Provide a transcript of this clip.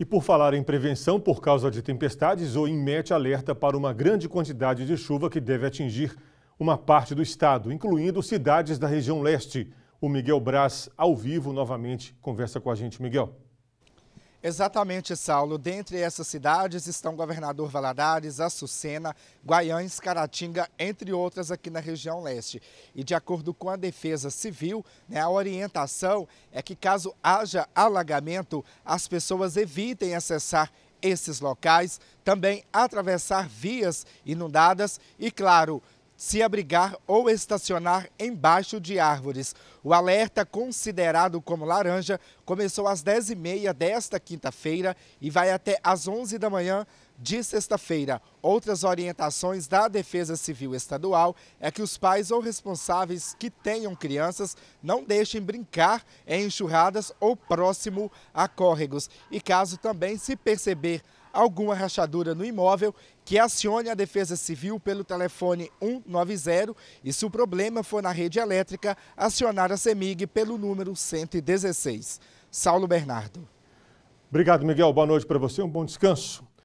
E por falar em prevenção por causa de tempestades, o mete alerta para uma grande quantidade de chuva que deve atingir uma parte do estado, incluindo cidades da região leste. O Miguel Braz, ao vivo, novamente, conversa com a gente. Miguel. Exatamente, Saulo. Dentre essas cidades estão Governador Valadares, Açucena, Guaiães, Caratinga, entre outras aqui na região leste. E de acordo com a Defesa Civil, né, a orientação é que caso haja alagamento, as pessoas evitem acessar esses locais, também atravessar vias inundadas e, claro, se abrigar ou estacionar embaixo de árvores. O alerta, considerado como laranja, começou às 10h30 desta quinta-feira e vai até às 11 da manhã de sexta-feira. Outras orientações da Defesa Civil Estadual é que os pais ou responsáveis que tenham crianças não deixem brincar em enxurradas ou próximo a córregos. E caso também se perceber alguma rachadura no imóvel, que acione a Defesa Civil pelo telefone 190 e, se o problema for na rede elétrica, acionar a CEMIG pelo número 116. Saulo Bernardo. Obrigado, Miguel. Boa noite para você. Um bom descanso.